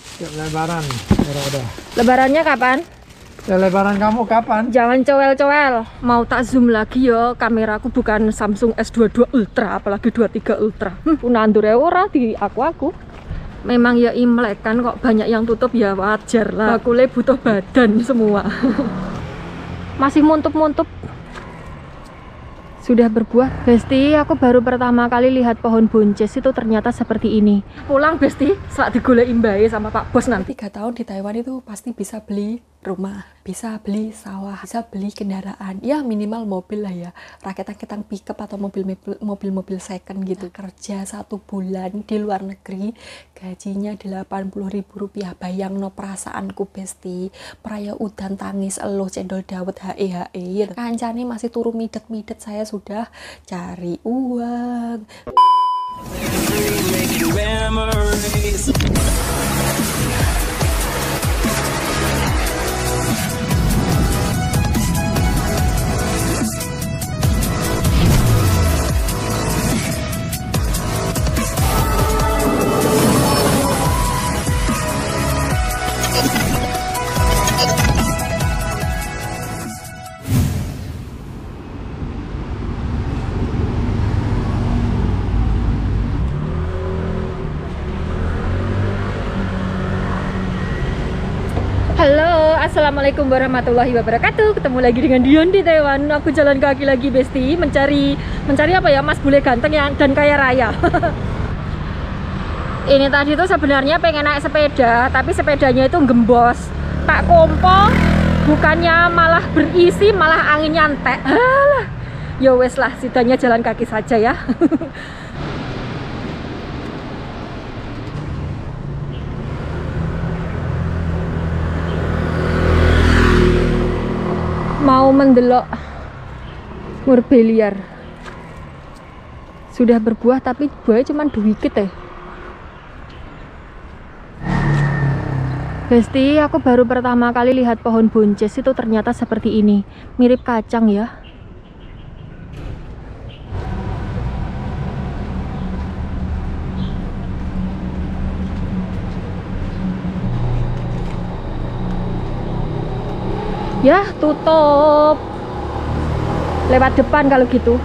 Siap lebaran udah, ada. Lebarannya kapan? Ya, lebaran kamu kapan? Jangan cowel-cowel. Mau tak zoom lagi yo, ya, kameraku bukan Samsung S22 Ultra apalagi 23 Ultra. Hm, unandure ya, ora di aku-aku. Memang ya Imlek kan kok banyak yang tutup ya wajar lah. Bakule butuh badan semua. Masih muntup-muntup sudah berbuah. Besti, aku baru pertama kali lihat pohon buncis itu ternyata seperti ini. Pulang Besti, saat digulai imbae sama Pak Bos nanti. 3 tahun di Taiwan itu pasti bisa beli rumah, bisa beli sawah, bisa beli kendaraan, ya minimal mobil lah ya, rakitan kita pickup atau mobil-mobil second gitu. Nah. Kerja satu bulan di luar negeri, gajinya 80 ribu rupiah, bayang no perasaanku besti, peraya udan tangis, eluh, cendol dawet, hae hae. masih turun midet-midet, saya sudah cari uang. Assalamualaikum warahmatullahi wabarakatuh. Ketemu lagi dengan Dion di Taiwan. Aku jalan kaki lagi Besti mencari mencari apa ya Mas bule ganteng yang dan kaya raya. Ini tadi tuh sebenarnya pengen naik sepeda, tapi sepedanya itu gembos. Tak kompo, bukannya malah berisi, malah angin nyantek. Alah. Ya wes lah, sidanya jalan kaki saja ya. mau mendelok murbeliar sudah berbuah tapi buahnya cuma duwikit ya Besti, aku baru pertama kali lihat pohon buncis itu ternyata seperti ini mirip kacang ya ya tutup lewat depan kalau gitu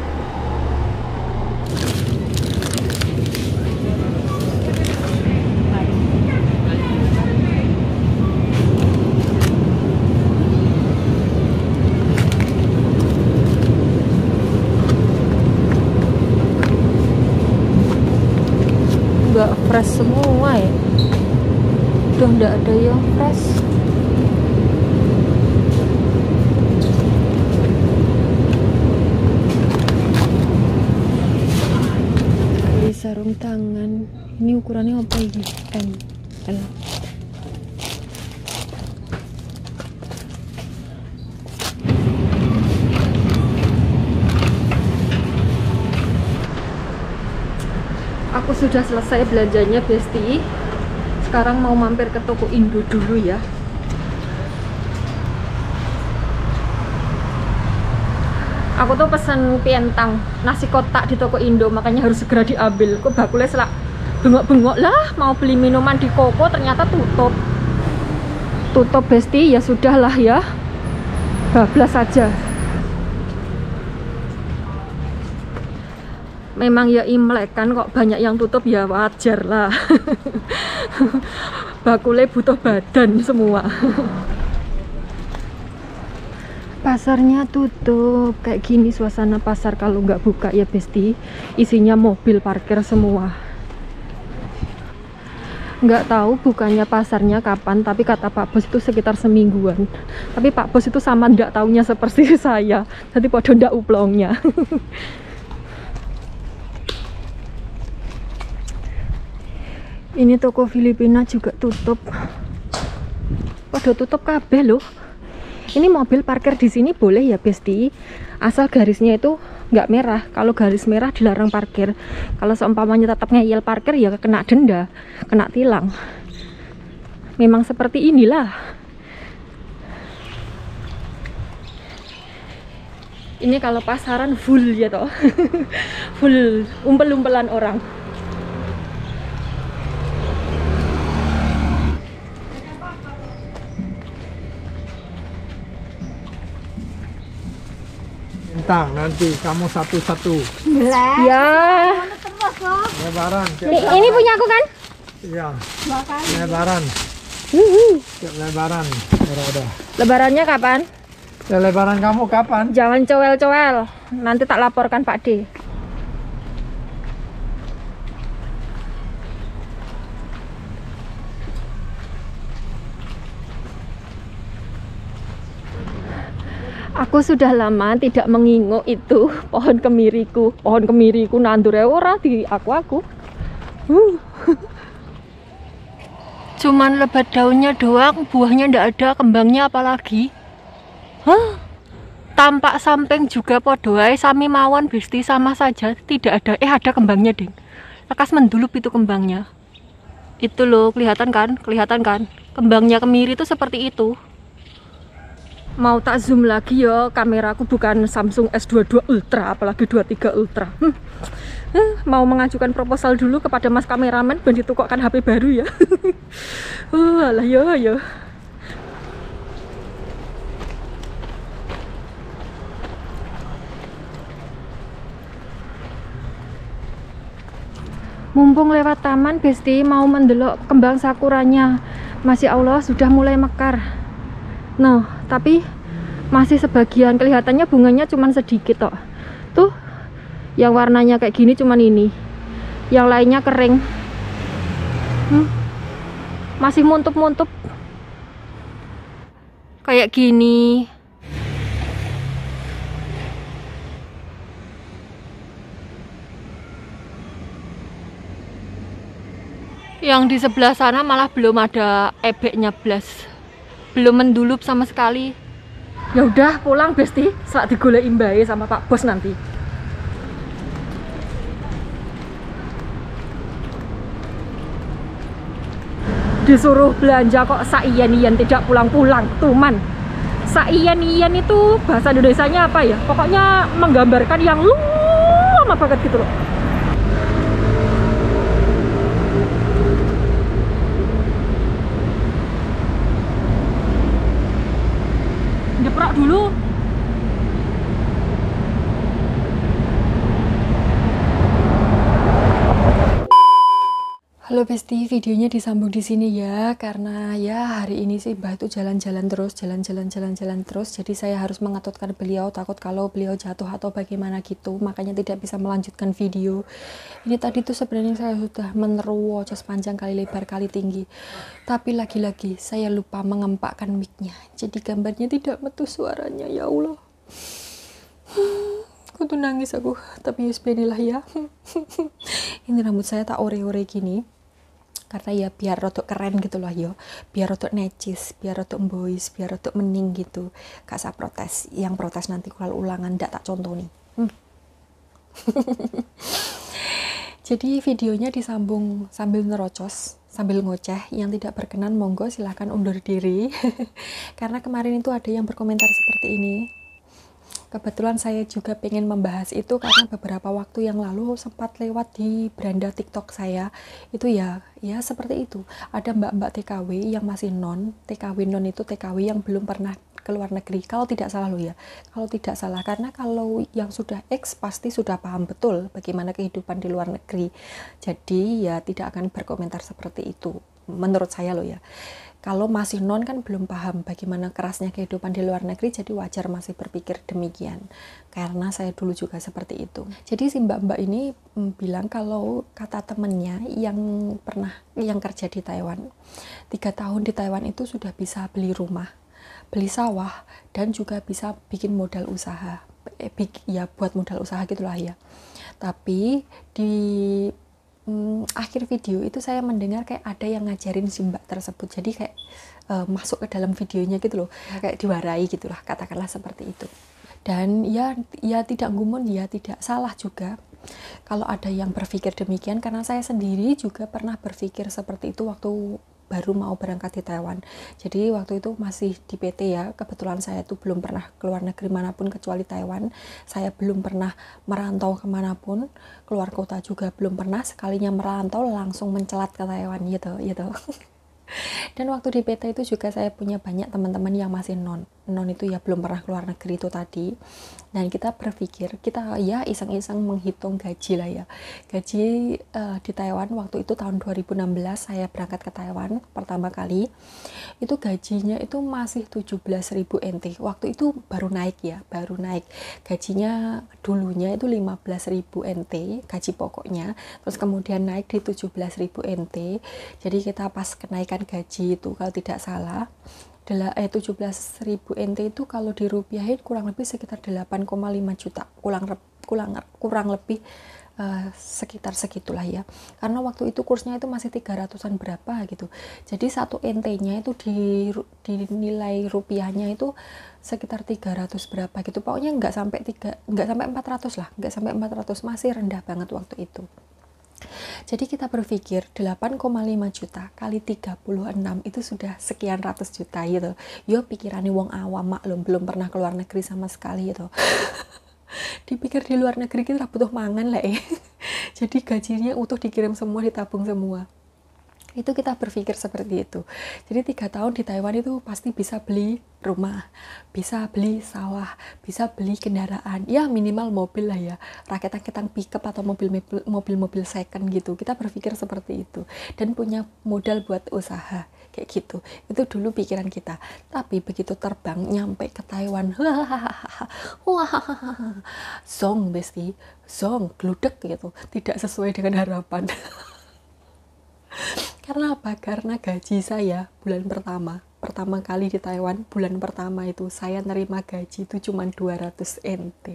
nggak fresh semua ya udah nggak ada yang fresh ukurannya apa ini M aku sudah selesai belanjanya Besti sekarang mau mampir ke toko Indo dulu ya aku tuh pesen pientang nasi kotak di toko Indo makanya harus segera diambil kok bakulnya selak bengok-bengok lah mau beli minuman di Koko ternyata tutup tutup besti ya sudahlah ya bablas saja memang ya imlek kan kok banyak yang tutup ya wajar lah bakule butuh badan semua pasarnya tutup kayak gini suasana pasar kalau nggak buka ya besti isinya mobil parkir semua nggak tahu bukannya pasarnya kapan tapi kata Pak Bos itu sekitar semingguan tapi Pak Bos itu sama nggak taunya seperti saya nanti pada ndak uplongnya ini toko Filipina juga tutup pada tutup kabel loh ini mobil parkir di sini boleh ya Besti asal garisnya itu nggak merah kalau garis merah dilarang parkir kalau seumpamanya tetap ngeyel parkir ya kena denda kena tilang memang seperti inilah ini kalau pasaran full ya toh full umpel-umpelan orang Entah nanti kamu satu-satu. Ya. Lebaran. Ini, ini punya aku kan? Iya. Lebaran. Uhuh. Lebaran. Berada. Lebarannya kapan? Ya, lebaran kamu kapan? Jangan cowel-cowel. Nanti tak laporkan Pak D. Aku sudah lama tidak menginguk itu pohon kemiriku. Pohon kemiriku nandur ya. ora di aku-aku. Uh. Cuman lebat daunnya doang, buahnya ndak ada, kembangnya apalagi. Huh, Tampak samping juga podoai, sami mawon besti sama saja, tidak ada. Eh ada kembangnya, Ding. Lekas mendulup itu kembangnya. Itu loh, kelihatan kan? Kelihatan kan? Kembangnya kemiri itu seperti itu mau tak zoom lagi yo ya, kameraku bukan Samsung S22 Ultra apalagi 23 Ultra hmm. Hmm, mau mengajukan proposal dulu kepada mas kameramen dan ditukokkan HP baru ya uh, alah yo ya, yo ya. mumpung lewat taman Besti mau mendelok kembang sakuranya Masih Allah sudah mulai mekar noh tapi masih sebagian kelihatannya bunganya cuman sedikit kok tuh yang warnanya kayak gini cuman ini yang lainnya kering hmm. masih muntup-muntup kayak gini yang di sebelah sana malah belum ada ebeknya belas belum mendulup sama sekali ya udah pulang besti saat digolek imbae sama pak bos nanti disuruh belanja kok saiyan-iyan tidak pulang-pulang tuman saiyan-iyan itu bahasa Indonesia nya apa ya pokoknya menggambarkan yang lama banget gitu loh Halo Besti, videonya disambung di sini ya karena ya hari ini sih Mbah itu jalan-jalan terus, jalan-jalan jalan-jalan terus. Jadi saya harus mengatutkan beliau takut kalau beliau jatuh atau bagaimana gitu, makanya tidak bisa melanjutkan video. Ini tadi tuh sebenarnya saya sudah meneru wajah panjang kali lebar kali tinggi. Tapi lagi-lagi saya lupa mengempakkan mic Jadi gambarnya tidak metu suaranya ya Allah. aku tuh nangis aku, tapi yusbenilah ya. ya. Ini rambut saya tak ore-ore gini karena ya biar rotok keren gitu loh yo biar rotok necis biar rotok boys biar rotok mening gitu gak usah protes yang protes nanti kalau ulangan ndak tak contoh nih hmm. jadi videonya disambung sambil nerocos sambil ngoceh yang tidak berkenan monggo silahkan undur diri karena kemarin itu ada yang berkomentar seperti ini Kebetulan saya juga pengen membahas itu karena beberapa waktu yang lalu sempat lewat di beranda TikTok saya. Itu ya, ya seperti itu. Ada mbak-mbak TKW yang masih non. TKW non itu TKW yang belum pernah ke luar negeri kalau tidak salah lo ya kalau tidak salah karena kalau yang sudah X pasti sudah paham betul bagaimana kehidupan di luar negeri jadi ya tidak akan berkomentar seperti itu menurut saya lo ya kalau masih non kan belum paham bagaimana kerasnya kehidupan di luar negeri, jadi wajar masih berpikir demikian. Karena saya dulu juga seperti itu. Jadi si mbak-mbak ini mm, bilang kalau kata temennya yang pernah yang kerja di Taiwan, tiga tahun di Taiwan itu sudah bisa beli rumah, beli sawah, dan juga bisa bikin modal usaha. Eh, ya buat modal usaha gitulah ya. Tapi di hmm, akhir video itu saya mendengar kayak ada yang ngajarin si mbak tersebut jadi kayak uh, masuk ke dalam videonya gitu loh kayak diwarai gitulah katakanlah seperti itu dan ya ya tidak gumun ya tidak salah juga kalau ada yang berpikir demikian karena saya sendiri juga pernah berpikir seperti itu waktu baru mau berangkat di Taiwan. Jadi waktu itu masih di PT ya. Kebetulan saya itu belum pernah keluar negeri manapun kecuali Taiwan. Saya belum pernah merantau kemanapun, keluar kota juga belum pernah. Sekalinya merantau langsung mencelat ke Taiwan gitu, gitu. dan waktu di PT itu juga saya punya banyak teman-teman yang masih non non itu ya belum pernah keluar negeri itu tadi dan kita berpikir kita ya iseng-iseng menghitung gaji lah ya gaji uh, di Taiwan waktu itu tahun 2016 saya berangkat ke Taiwan pertama kali itu gajinya itu masih 17.000 NT waktu itu baru naik ya baru naik gajinya dulunya itu 15.000 NT gaji pokoknya terus kemudian naik di 17.000 NT jadi kita pas kenaikan kenaikan gaji itu kalau tidak salah adalah eh 17.000 NT itu kalau dirupiahin kurang lebih sekitar 8,5 juta kurang kurang kurang lebih uh, sekitar segitulah ya karena waktu itu kursnya itu masih 300-an berapa gitu jadi satu NT-nya itu di di nilai rupiahnya itu sekitar 300 berapa gitu pokoknya nggak sampai tiga nggak sampai 400 lah nggak sampai 400 masih rendah banget waktu itu jadi kita berpikir 8,5 juta kali 36 itu sudah sekian ratus juta gitu. Yo pikirannya wong awam maklum belum pernah keluar negeri sama sekali gitu. Dipikir di luar negeri kita butuh mangan lah ya. Jadi gajinya utuh dikirim semua ditabung semua itu kita berpikir seperti itu jadi tiga tahun di Taiwan itu pasti bisa beli rumah bisa beli sawah bisa beli kendaraan ya minimal mobil lah ya rakitan kita pickup atau mobil-mobil mobil second gitu kita berpikir seperti itu dan punya modal buat usaha kayak gitu itu dulu pikiran kita tapi begitu terbang nyampe ke Taiwan wah song besti song gludek gitu tidak sesuai dengan harapan karena apa karena gaji saya bulan pertama pertama kali di Taiwan bulan pertama itu saya nerima gaji itu cuma 200 NT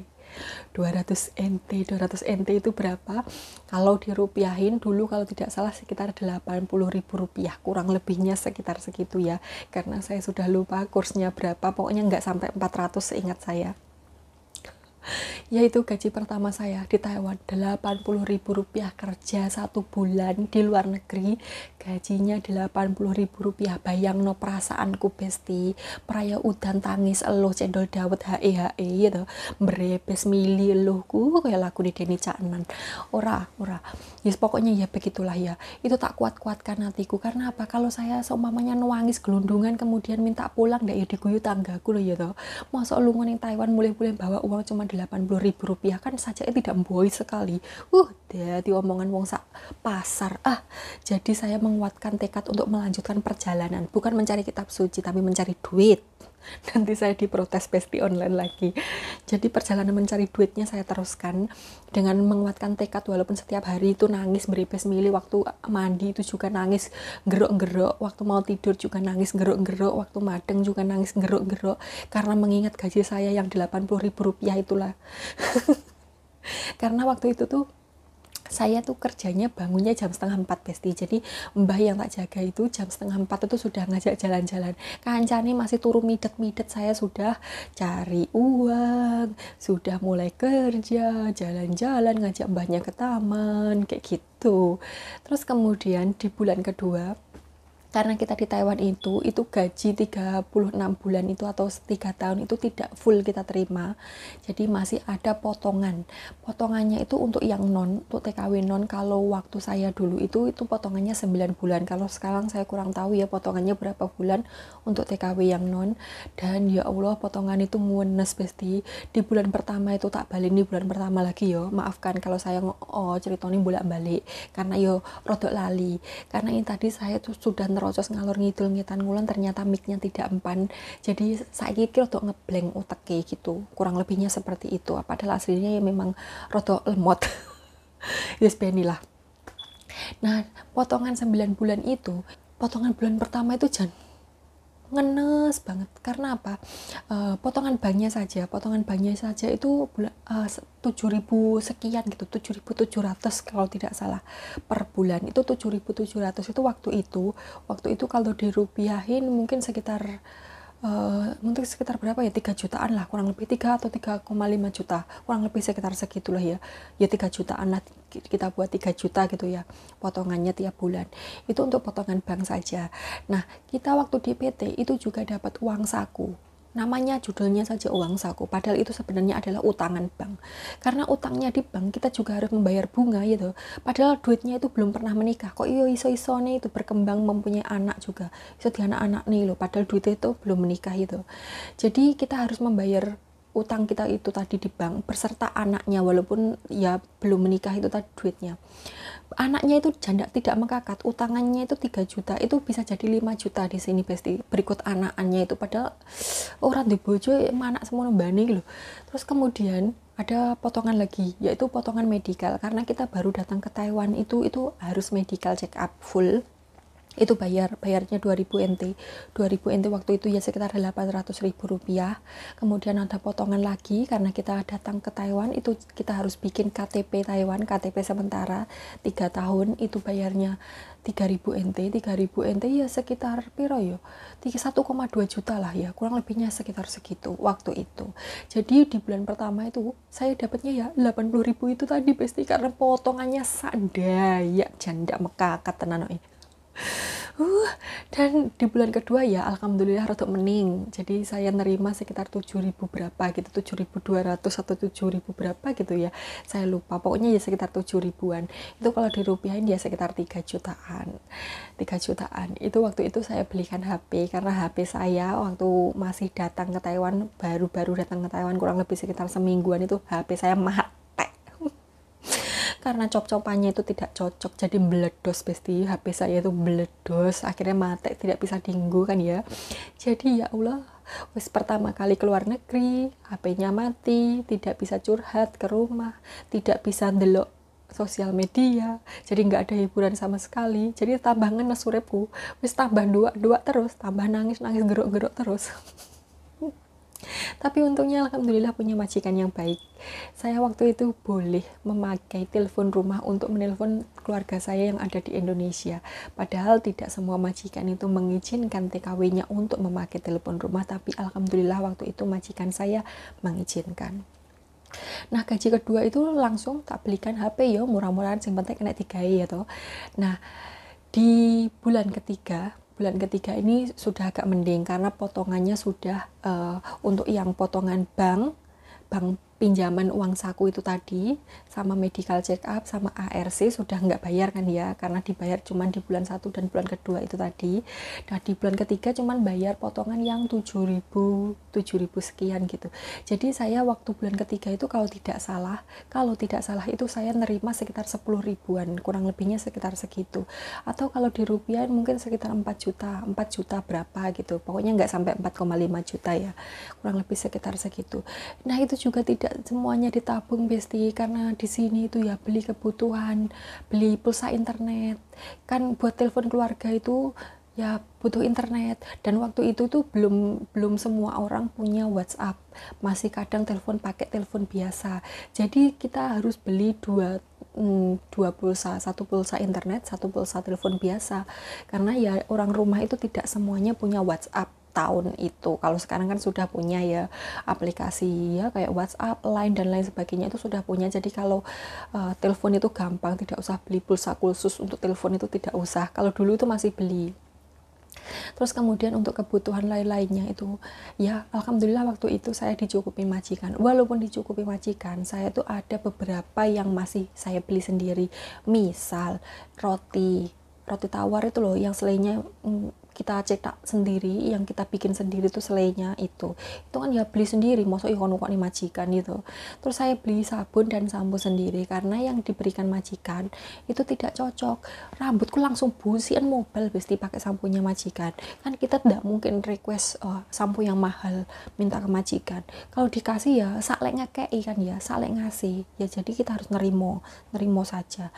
200 NT 200 NT itu berapa kalau dirupiahin dulu kalau tidak salah sekitar 80 ribu rupiah kurang lebihnya sekitar segitu ya karena saya sudah lupa kursnya berapa pokoknya nggak sampai 400 seingat saya yaitu gaji pertama saya di Taiwan 80 ribu rupiah kerja satu bulan di luar negeri gajinya 80 ribu rupiah bayang no perasaanku besti peraya udan tangis eluh cendol dawet hae hae gitu berebes mili eluhku kayak lagu di Deni Caknan ora ora yes pokoknya ya begitulah ya itu tak kuat-kuatkan hatiku karena apa kalau saya seumpamanya nuangis gelundungan kemudian minta pulang ndak ya diguyu tanggaku loh ya toh gitu. masa lu yang Taiwan mulai-mulai bawa uang cuma delapan ribu rupiah kan saja tidak boy sekali. Uh, jadi omongan wong sak pasar. Ah, jadi saya menguatkan tekad untuk melanjutkan perjalanan, bukan mencari kitab suci tapi mencari duit. nanti saya diprotes pasti online lagi jadi perjalanan mencari duitnya saya teruskan dengan menguatkan tekad walaupun setiap hari itu nangis pes milih waktu mandi itu juga nangis gerok-gerok waktu mau tidur juga nangis gerok-gerok waktu madeng juga nangis gerok-gerok karena mengingat gaji saya yang 80 ribu rupiah itulah karena waktu itu tuh saya tuh kerjanya bangunnya jam setengah empat besti jadi mbah yang tak jaga itu jam setengah empat itu sudah ngajak jalan-jalan kancane masih turun midet-midet saya sudah cari uang sudah mulai kerja jalan-jalan ngajak mbahnya ke taman kayak gitu terus kemudian di bulan kedua karena kita di Taiwan itu itu gaji 36 bulan itu atau tiga tahun itu tidak full kita terima jadi masih ada potongan potongannya itu untuk yang non untuk TKW non kalau waktu saya dulu itu itu potongannya 9 bulan kalau sekarang saya kurang tahu ya potongannya berapa bulan untuk TKW yang non dan ya Allah potongan itu muenes besti di bulan pertama itu tak balik di bulan pertama lagi yo maafkan kalau saya oh ceritanya bolak balik karena yo rodok lali karena ini tadi saya tuh sudah ngerocos ngalor ngidul ngitan ngulon ternyata micnya tidak empan jadi saya kira untuk ngebleng otak kayak gitu kurang lebihnya seperti itu padahal aslinya ya memang roto lemot yes lah nah potongan 9 bulan itu potongan bulan pertama itu jangan ngenes banget karena apa e, potongan banknya saja potongan banknya saja itu eh, tujuh ribu sekian gitu tujuh tujuh ribu ratus kalau tidak salah per bulan itu tujuh tujuh ribu ratus itu waktu itu waktu itu kalau dirupiahin mungkin sekitar uh, untuk sekitar berapa ya 3 jutaan lah kurang lebih 3 atau 3,5 juta kurang lebih sekitar segitulah ya ya 3 jutaan lah kita buat 3 juta gitu ya potongannya tiap bulan itu untuk potongan bank saja nah kita waktu di PT itu juga dapat uang saku namanya judulnya saja uang saku padahal itu sebenarnya adalah utangan bank karena utangnya di bank kita juga harus membayar bunga gitu padahal duitnya itu belum pernah menikah kok iyo iso isone itu berkembang mempunyai anak juga iso di anak anak nih loh padahal duitnya itu belum menikah gitu jadi kita harus membayar utang kita itu tadi di bank berserta anaknya walaupun ya belum menikah itu tadi duitnya anaknya itu janda tidak mengkakat utangannya itu 3 juta itu bisa jadi 5 juta di sini pasti berikut anakannya itu padahal orang oh, di bojo anak semua nembani gitu loh terus kemudian ada potongan lagi yaitu potongan medical karena kita baru datang ke Taiwan itu itu harus medical check up full itu bayar bayarnya 2000 NT 2000 NT waktu itu ya sekitar 800 ribu rupiah kemudian ada potongan lagi karena kita datang ke Taiwan itu kita harus bikin KTP Taiwan KTP sementara 3 tahun itu bayarnya 3000 NT 3000 NT ya sekitar piro yo 1,2 juta lah ya kurang lebihnya sekitar segitu waktu itu jadi di bulan pertama itu saya dapatnya ya 80 ribu itu tadi pasti karena potongannya sadaya janda mekakak ini uh, dan di bulan kedua ya alhamdulillah rotok mening jadi saya nerima sekitar 7000 berapa gitu 7200 atau 7000 berapa gitu ya saya lupa pokoknya ya sekitar 7000an itu kalau dirupiahin ya sekitar 3 jutaan 3 jutaan itu waktu itu saya belikan HP karena HP saya waktu masih datang ke Taiwan baru-baru datang ke Taiwan kurang lebih sekitar semingguan itu HP saya mati karena cop-copannya itu tidak cocok jadi meledos pasti HP saya itu meledos akhirnya mati tidak bisa dinggu kan ya jadi ya Allah wis pertama kali keluar negeri HP-nya mati tidak bisa curhat ke rumah tidak bisa delok sosial media jadi nggak ada hiburan sama sekali jadi tambah ngenes surepku wis tambah dua dua terus tambah nangis nangis gerok gerok terus Tapi untungnya Alhamdulillah punya majikan yang baik. Saya waktu itu boleh memakai telepon rumah untuk menelpon keluarga saya yang ada di Indonesia. Padahal tidak semua majikan itu mengizinkan TKW-nya untuk memakai telepon rumah, tapi Alhamdulillah waktu itu majikan saya mengizinkan. Nah gaji kedua itu langsung tak belikan HP ya murah-murahan sing penting kena tiga ya toh. Nah di bulan ketiga bulan ketiga ini sudah agak mending karena potongannya sudah uh, untuk yang potongan bank bank pinjaman uang saku itu tadi sama medical check up sama ARC sudah nggak bayar kan ya karena dibayar cuma di bulan satu dan bulan kedua itu tadi nah di bulan ketiga cuma bayar potongan yang 7000 7000 sekian gitu jadi saya waktu bulan ketiga itu kalau tidak salah kalau tidak salah itu saya nerima sekitar 10 ribuan kurang lebihnya sekitar segitu atau kalau di rupiah mungkin sekitar 4 juta 4 juta berapa gitu pokoknya nggak sampai 4,5 juta ya kurang lebih sekitar segitu nah itu juga tidak semuanya ditabung besti karena di sini itu ya beli kebutuhan beli pulsa internet kan buat telepon keluarga itu ya butuh internet dan waktu itu tuh belum belum semua orang punya WhatsApp masih kadang telepon pakai telepon biasa jadi kita harus beli dua hmm, dua pulsa satu pulsa internet satu pulsa telepon biasa karena ya orang rumah itu tidak semuanya punya WhatsApp tahun itu kalau sekarang kan sudah punya ya aplikasi ya kayak WhatsApp, Line dan lain sebagainya itu sudah punya jadi kalau uh, telepon itu gampang tidak usah beli pulsa khusus untuk telepon itu tidak usah kalau dulu itu masih beli Terus kemudian untuk kebutuhan lain-lainnya itu ya alhamdulillah waktu itu saya dicukupi majikan. Walaupun dicukupi majikan, saya itu ada beberapa yang masih saya beli sendiri. Misal roti, roti tawar itu loh yang selainnya mm, kita cetak sendiri yang kita bikin sendiri tuh selainya itu itu kan ya beli sendiri masuk ikon ya kok nih majikan gitu terus saya beli sabun dan sampo sendiri karena yang diberikan majikan itu tidak cocok rambutku langsung busi dan mobil pasti pakai sampunya majikan kan kita tidak mungkin request uh, sampo yang mahal minta ke majikan kalau dikasih ya salek ngekei ikan ya salek ngasih ya jadi kita harus nerimo nerimo saja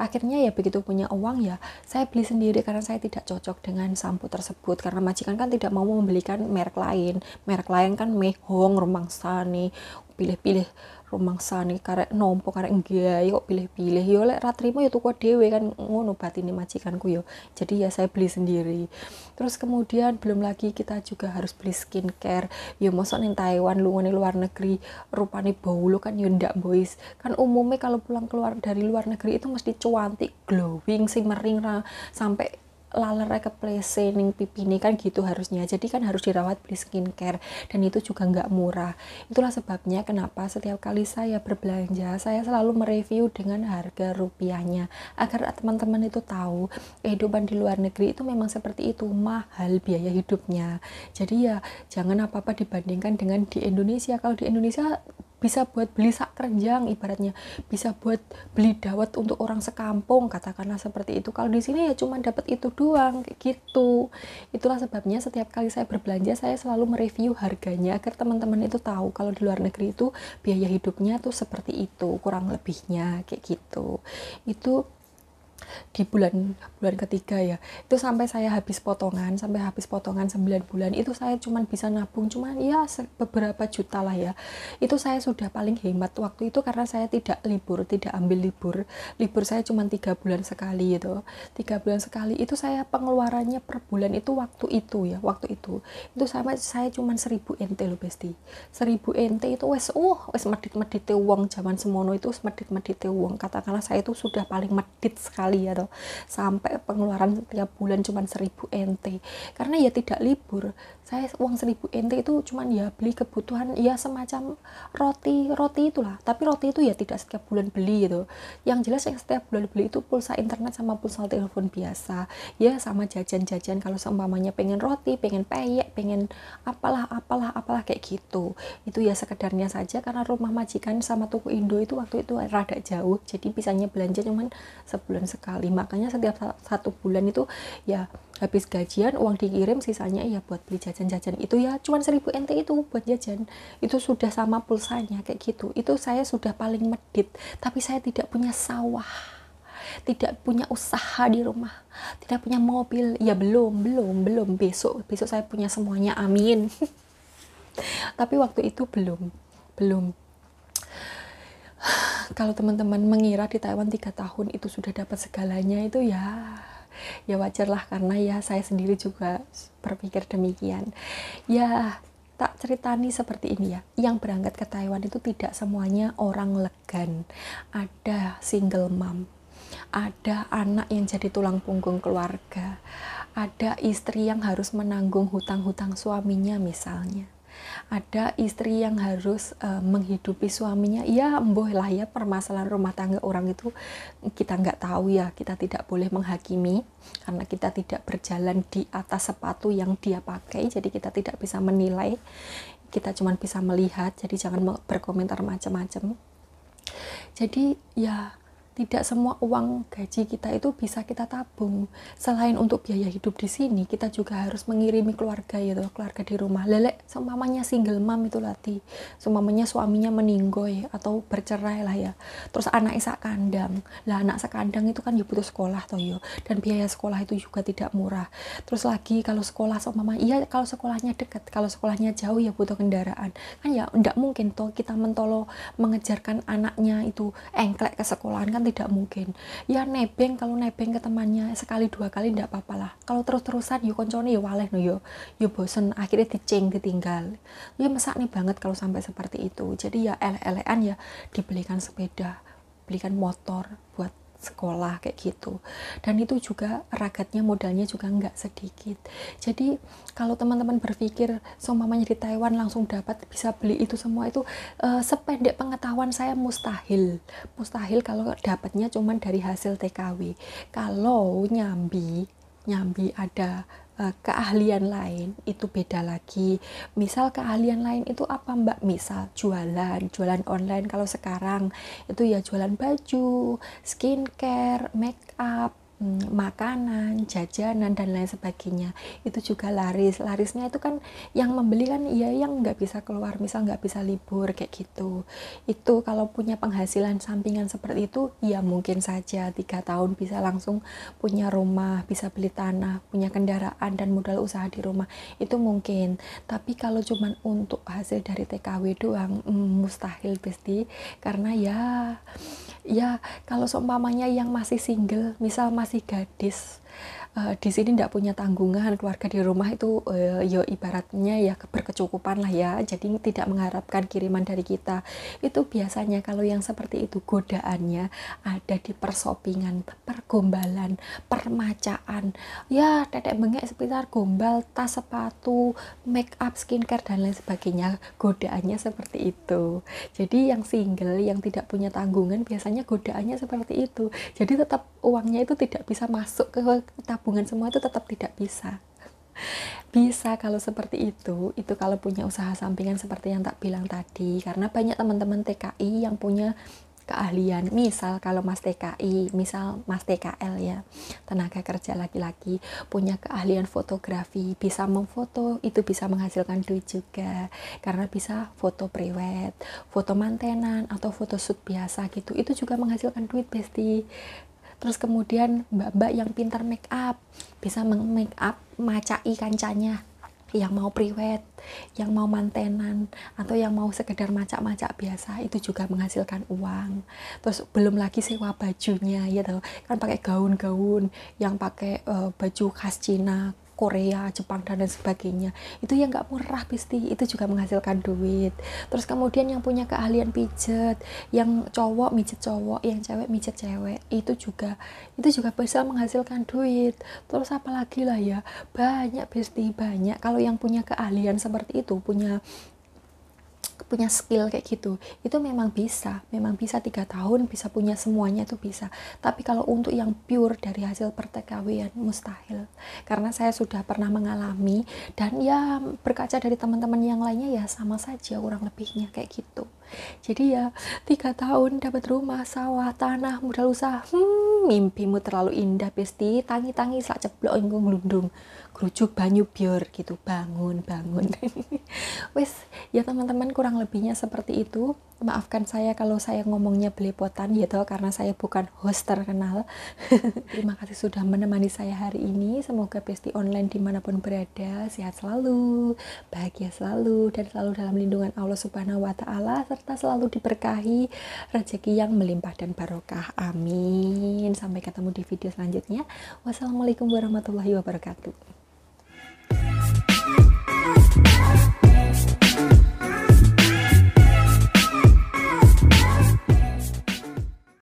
akhirnya ya begitu punya uang ya saya beli sendiri karena saya tidak cocok dengan sampo lampu tersebut karena majikan kan tidak mau membelikan merek lain merek lain kan mehong sani, pilih-pilih sani karek nompo karek enggak kok pilih-pilih yo lek ratrimo trimo yo tuku dhewe kan ngono batine majikanku yo jadi ya saya beli sendiri terus kemudian belum lagi kita juga harus beli skincare yo mosok ning Taiwan lu luar negeri rupane bau lo kan yo ndak boys kan umumnya kalau pulang keluar dari luar negeri itu mesti cuantik glowing simmering sampai lalera keplese ning ini kan gitu harusnya jadi kan harus dirawat beli skincare dan itu juga nggak murah itulah sebabnya kenapa setiap kali saya berbelanja saya selalu mereview dengan harga rupiahnya agar teman-teman itu tahu kehidupan di luar negeri itu memang seperti itu mahal biaya hidupnya jadi ya jangan apa-apa dibandingkan dengan di Indonesia kalau di Indonesia bisa buat beli sak kerjang ibaratnya bisa buat beli dawet untuk orang sekampung katakanlah seperti itu kalau di sini ya cuma dapat itu doang kayak gitu itulah sebabnya setiap kali saya berbelanja saya selalu mereview harganya agar teman-teman itu tahu kalau di luar negeri itu biaya hidupnya tuh seperti itu kurang lebihnya kayak gitu itu di bulan bulan ketiga ya itu sampai saya habis potongan sampai habis potongan 9 bulan itu saya cuma bisa nabung cuma ya beberapa juta lah ya itu saya sudah paling hemat waktu itu karena saya tidak libur tidak ambil libur libur saya cuma tiga bulan sekali itu tiga bulan sekali itu saya pengeluarannya per bulan itu waktu itu ya waktu itu itu sama saya cuma seribu nt loh besti seribu nt itu wes uh wes medit medit uang zaman semono itu medit medit uang katakanlah saya itu sudah paling medit sekali sekali ya toh sampai pengeluaran setiap bulan cuma seribu ente karena ya tidak libur saya uang seribu ente itu cuman ya beli kebutuhan ya semacam roti roti itulah tapi roti itu ya tidak setiap bulan beli gitu yang jelas yang setiap bulan beli itu pulsa internet sama pulsa telepon biasa ya sama jajan-jajan kalau seumpamanya pengen roti pengen peyek pengen apalah apalah apalah kayak gitu itu ya sekedarnya saja karena rumah majikan sama toko Indo itu waktu itu rada jauh jadi bisanya belanja cuman sebulan sekali makanya setiap satu bulan itu ya habis gajian uang dikirim sisanya ya buat beli jajan-jajan itu ya cuman seribu NT itu buat jajan itu sudah sama pulsanya kayak gitu itu saya sudah paling medit tapi saya tidak punya sawah tidak punya usaha di rumah, tidak punya mobil, ya belum, belum, belum besok, besok saya punya semuanya, amin. Tapi waktu itu belum, belum. Kalau teman-teman mengira di Taiwan tiga tahun itu sudah dapat segalanya itu ya ya wajar lah karena ya saya sendiri juga berpikir demikian ya tak ceritani seperti ini ya yang berangkat ke Taiwan itu tidak semuanya orang legan ada single mom ada anak yang jadi tulang punggung keluarga ada istri yang harus menanggung hutang-hutang suaminya misalnya ada istri yang harus e, menghidupi suaminya ya mboh lah ya permasalahan rumah tangga orang itu kita nggak tahu ya kita tidak boleh menghakimi karena kita tidak berjalan di atas sepatu yang dia pakai jadi kita tidak bisa menilai kita cuma bisa melihat jadi jangan berkomentar macam-macam jadi ya tidak semua uang gaji kita itu bisa kita tabung. Selain untuk biaya hidup di sini, kita juga harus mengirimi keluarga ya yaitu keluarga di rumah. Lelek seumpamanya single mom itu lati, seumpamanya suaminya meninggoy atau bercerai lah ya. Terus anak isak kandang. Lah anak sekandang itu kan ya butuh sekolah toh yo. Dan biaya sekolah itu juga tidak murah. Terus lagi kalau sekolah seumpama iya kalau sekolahnya dekat, kalau sekolahnya jauh ya butuh kendaraan. Kan ya tidak mungkin toh kita mentolo mengejarkan anaknya itu engklek ke sekolahan kan kan tidak mungkin ya nebeng kalau nebeng ke temannya sekali dua kali tidak apa-apa lah kalau terus-terusan yuk ya koncone yuk ya waleh no yuk ya, yuk bosen akhirnya diceng ditinggal ya mesak nih banget kalau sampai seperti itu jadi ya ele-elean ya dibelikan sepeda belikan motor buat sekolah kayak gitu dan itu juga ragatnya modalnya juga nggak sedikit jadi kalau teman-teman berpikir seumpamanya di Taiwan langsung dapat bisa beli itu semua itu uh, sependek pengetahuan saya mustahil mustahil kalau dapatnya cuman dari hasil TKW kalau nyambi nyambi ada Eh, keahlian lain itu beda lagi. Misal keahlian lain itu apa Mbak? Misal jualan, jualan online kalau sekarang itu ya jualan baju, skincare, make up, Mm, makanan, jajanan dan lain sebagainya itu juga laris larisnya itu kan yang membeli kan ya yang nggak bisa keluar misal nggak bisa libur kayak gitu itu kalau punya penghasilan sampingan seperti itu ya mungkin saja tiga tahun bisa langsung punya rumah bisa beli tanah punya kendaraan dan modal usaha di rumah itu mungkin tapi kalau cuman untuk hasil dari TKW doang hmm, mustahil pasti karena ya ya kalau seumpamanya yang masih single misal masih masih gadis uh, di sini tidak punya tanggungan keluarga di rumah itu uh, eh, yo ya ibaratnya ya berkecukupan lah ya jadi tidak mengharapkan kiriman dari kita itu biasanya kalau yang seperti itu godaannya ada di persopingan pergombalan permacaan ya tetek bengek sekitar gombal tas sepatu make up skincare dan lain sebagainya godaannya seperti itu jadi yang single yang tidak punya tanggungan biasanya godaannya seperti itu jadi tetap uangnya itu tidak bisa masuk ke tabungan semua itu tetap tidak bisa bisa kalau seperti itu itu kalau punya usaha sampingan seperti yang tak bilang tadi karena banyak teman-teman TKI yang punya keahlian misal kalau mas TKI misal mas TKL ya tenaga kerja laki-laki punya keahlian fotografi bisa memfoto itu bisa menghasilkan duit juga karena bisa foto prewed foto mantenan atau foto shoot biasa gitu itu juga menghasilkan duit besti terus kemudian mbak-mbak yang pintar make up bisa make up macai kancanya yang mau priwet, yang mau mantenan, atau yang mau sekedar macak-macak biasa itu juga menghasilkan uang. Terus belum lagi sewa bajunya ya tahu kan pakai gaun-gaun yang pakai uh, baju khas Cina, Korea, Jepang dan lain sebagainya. Itu yang nggak murah pasti, itu juga menghasilkan duit. Terus kemudian yang punya keahlian pijat, yang cowok mijet cowok, yang cewek mijet cewek, itu juga itu juga bisa menghasilkan duit. Terus apalagi lah ya, banyak pasti banyak. Kalau yang punya keahlian seperti itu, punya punya skill kayak gitu itu memang bisa memang bisa tiga tahun bisa punya semuanya itu bisa tapi kalau untuk yang pure dari hasil pertekawian mustahil karena saya sudah pernah mengalami dan ya berkaca dari teman-teman yang lainnya ya sama saja kurang lebihnya kayak gitu jadi ya tiga tahun dapat rumah sawah tanah modal usaha hmm, mimpimu terlalu indah besti tangi-tangi sak ceblok inggung gerujuk banyu biur gitu bangun bangun wes ya teman-teman kurang lebihnya seperti itu maafkan saya kalau saya ngomongnya belepotan gitu karena saya bukan host terkenal terima kasih sudah menemani saya hari ini semoga Besti Online dimanapun berada sehat selalu bahagia selalu dan selalu dalam lindungan Allah Subhanahu Wa Taala serta selalu diberkahi rezeki yang melimpah dan barokah amin sampai ketemu di video selanjutnya wassalamualaikum warahmatullahi wabarakatuh